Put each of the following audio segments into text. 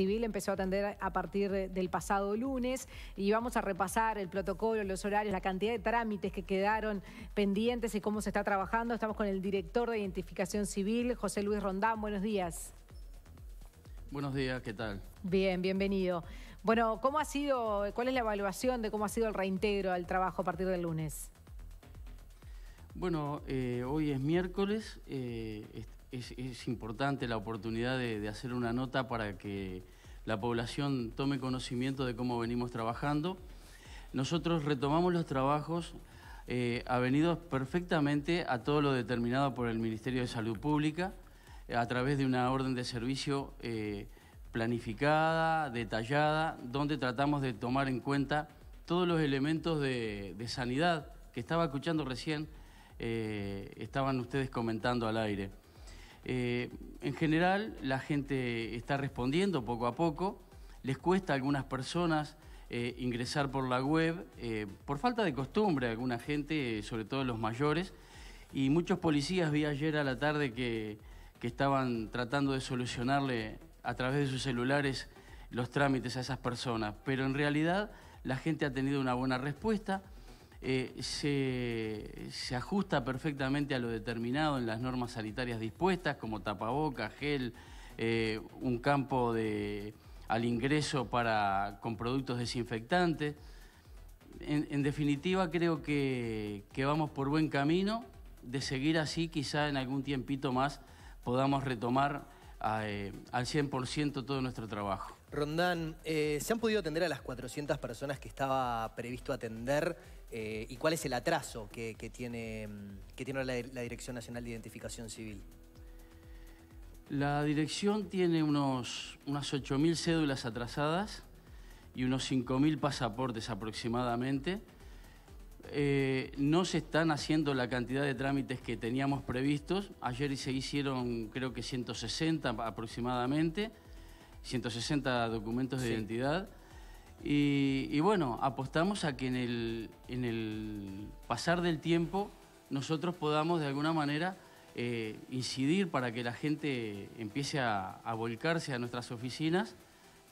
Civil empezó a atender a partir del pasado lunes y vamos a repasar el protocolo, los horarios, la cantidad de trámites que quedaron pendientes y cómo se está trabajando. Estamos con el director de Identificación Civil, José Luis Rondán. Buenos días. Buenos días, ¿qué tal? Bien, bienvenido. Bueno, ¿cómo ha sido, cuál es la evaluación de cómo ha sido el reintegro al trabajo a partir del lunes? Bueno, eh, hoy es miércoles, eh, es, importante la oportunidad de, hacer una nota para que la población tome conocimiento de cómo venimos trabajando. Nosotros retomamos los trabajos eh, avenidos perfectamente a todo lo determinado por el Ministerio de Salud Pública a través de una orden de servicio eh, planificada, detallada, donde tratamos de tomar en cuenta todos los elementos de, sanidad que estaba escuchando recién, eh, estaban ustedes comentando al aire. Eh, en general, la gente está respondiendo poco a poco. Les cuesta a algunas personas eh, ingresar por la web, eh, por falta de costumbre, a alguna gente, sobre todo los mayores. Y muchos policías vi ayer a la tarde que estaban tratando de solucionarle a través de sus celulares los trámites a esas personas. Pero en realidad la gente ha tenido una buena respuesta. Eh, se, ajusta perfectamente a lo determinado en las normas sanitarias dispuestas, como tapaboca gel, eh, un campo de, al ingreso para, con productos desinfectantes. En, definitiva, creo que, que, vamos por buen camino. De seguir así, quizá en algún tiempito más podamos retomar eh, al 100% todo nuestro trabajo. Rondán, eh, ¿se han podido atender a las 400 personas que estaba previsto atender? Eh, ¿Y cuál es el atraso que, tiene, mm, la, Dirección Nacional de Identificación Civil? La dirección tiene unas 8.000 cédulas atrasadas y unos 5.000 pasaportes aproximadamente. Eh, no se están haciendo la cantidad de trámites que teníamos previstos. Ayer se hicieron creo que 160 aproximadamente, 160 documentos de identidad. Y, bueno, apostamos a que en el, en el pasar del tiempo nosotros podamos de alguna manera eh, incidir para que la gente empiece a, volcarse a nuestras oficinas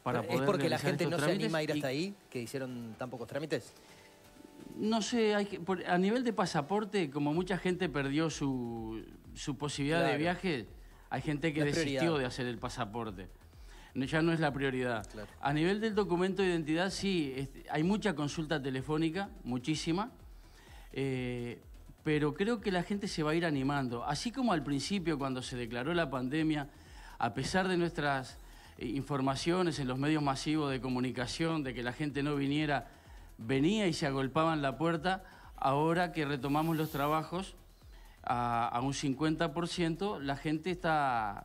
para ¿Es porque la gente no se anima a ir hasta ahí que hicieron tan pocos trámites? no sé, a nivel de pasaporte, como mucha gente perdió su, posibilidad de viaje, hay gente que desistió de hacer el pasaporte. ya no es la prioridad. A nivel del documento de identidad, sí, hay mucha consulta telefónica, muchísima, eh, pero creo que la gente se va a ir animando. Así como al principio, cuando se declaró la pandemia, a pesar de nuestras eh, informaciones en los medios masivos de comunicación, de que la gente no viniera venía y se agolpaban la puerta. Ahora que retomamos los trabajos a, un 50%, la gente está,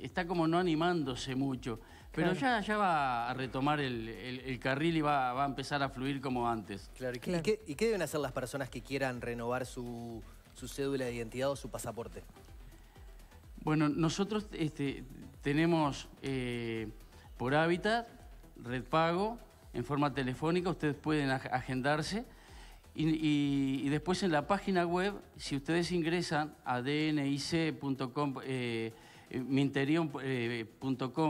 está como no animándose mucho. Pero ya, ya va a retomar el, carril y va, a empezar a fluir como antes. ¿y, Qué, deben hacer las personas que quieran renovar su, cédula de identidad o su pasaporte? Bueno, nosotros este, tenemos eh, por hábitat, Red Pago, en forma telefónica, ustedes pueden agendarse. Y, después en la página web, si ustedes ingresan a dnic.com, eh, eh,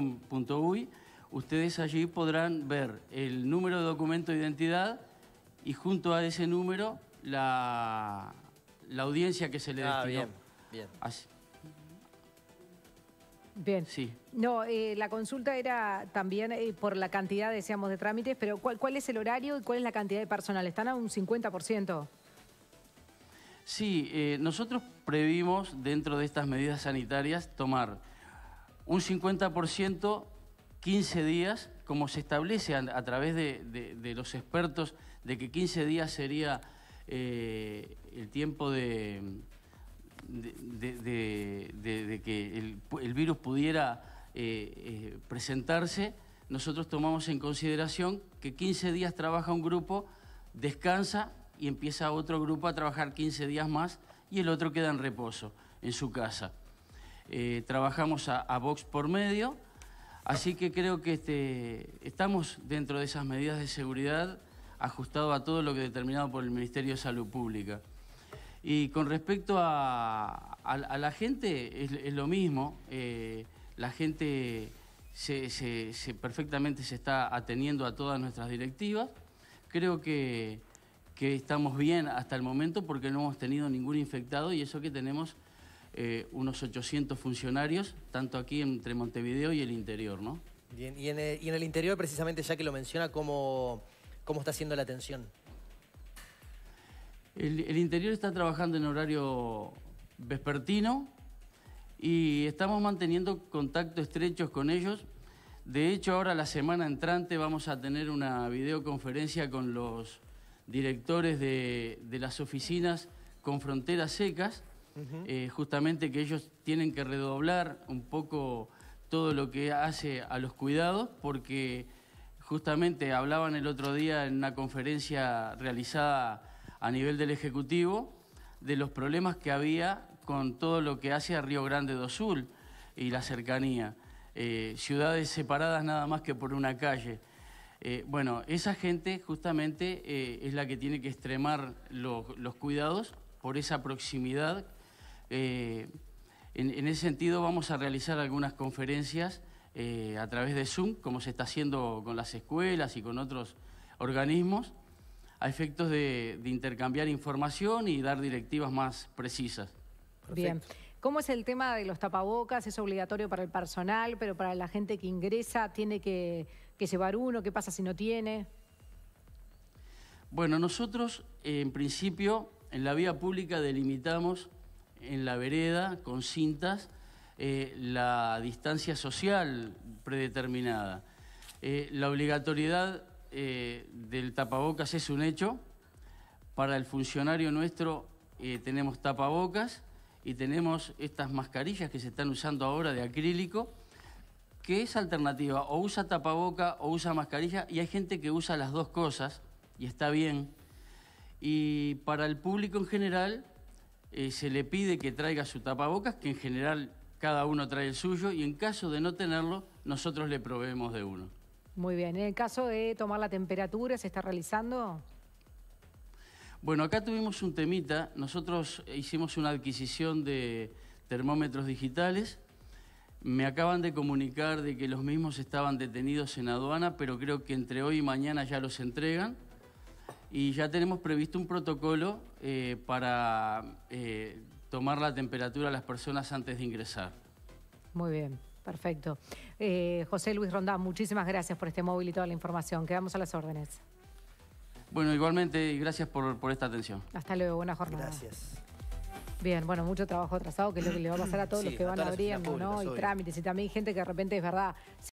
eh ustedes allí podrán ver el número de documento de identidad y junto a ese número la, la audiencia que se le ah, destinó. Bien, bien. Bien. Sí. No, eh, la consulta era también eh, por la cantidad, decíamos, de trámites, pero ¿cuál, ¿cuál es el horario y cuál es la cantidad de personal? ¿Están a un 50%? Sí, eh, nosotros previmos dentro de estas medidas sanitarias tomar un 50%, 15 días, como se establece a, través de, los expertos, de que 15 días sería el tiempo de, que el virus pudiera eh, eh, presentarse, nosotros tomamos en consideración que 15 días trabaja un grupo, descansa y empieza otro grupo a trabajar 15 días más y el otro queda en reposo en su casa. Eh, trabajamos a, Vox box por medio, así que creo que este, estamos dentro de esas medidas de seguridad ajustado a todo lo que determinado por el Ministerio de Salud Pública. Y con respecto a, la gente, es, lo mismo la gente se, perfectamente se está ateniendo a todas nuestras directivas. Creo que, estamos bien hasta el momento porque no hemos tenido ningún infectado y eso que tenemos eh, unos 800 funcionarios, tanto aquí entre Montevideo y el interior, ¿no? y en el, interior precisamente, ya que lo menciona, ¿cómo, cómo está siendo la atención? el interior está trabajando en horario vespertino, y estamos manteniendo contacto estrechos con ellos. De hecho, ahora la semana entrante vamos a tener una videoconferencia con los directores de, las oficinas con fronteras secas, eh, justamente que ellos tienen que redoblar un poco todo lo que hace a los cuidados, porque justamente hablaban el otro día en una conferencia realizada a nivel del Ejecutivo de los problemas que había con todo lo que hace a Río Grande do Sul y la cercanía. Eh, ciudades separadas nada más que por una calle. Eh, bueno, esa gente justamente eh, es la que tiene que extremar los cuidados por esa proximidad. En, ese sentido vamos a realizar algunas conferencias a través de Zoom, como se está haciendo con las escuelas y con otros organismos, a efectos de intercambiar información y dar directivas más precisas. Bien. ¿Cómo es el tema de los tapabocas? ¿Es obligatorio para el personal, pero para la gente que ingresa tiene que, llevar uno? ¿Qué pasa si no tiene? Bueno, nosotros en principio en la vía pública delimitamos en la vereda con cintas eh, la distancia social predeterminada. Eh, la obligatoriedad eh, del tapabocas es un hecho. Para el funcionario nuestro tenemos tapabocas y tenemos estas mascarillas que se están usando ahora de acrílico, que es alternativa, o usa tapaboca o usa mascarilla, y hay gente que usa las dos cosas, y está bien. Y para el público en general, eh, se le pide que traiga su tapabocas, que en general cada uno trae el suyo, y en caso de no tenerlo, nosotros le proveemos de uno. Muy bien, en el caso de tomar la temperatura, ¿se está realizando? Bueno, acá tuvimos un temita. Nosotros hicimos una adquisición de termómetros digitales. Me acaban de comunicar de que los mismos estaban detenidos en aduana, pero creo que entre hoy y mañana ya los entregan. Y ya tenemos previsto un protocolo eh, para eh, tomar la temperatura a las personas antes de ingresar. Muy bien, perfecto. Eh, José Luis Rondán, muchísimas gracias por este móvil y toda la información. Quedamos a las órdenes. Bueno, igualmente, y gracias por, por esta atención. Hasta luego, buena jornada. Gracias. Bien, bueno, mucho trabajo atrasado, que es lo que le va a pasar a todos los que van abriendo, ¿no? Y trámites, y también gente que de repente es verdad.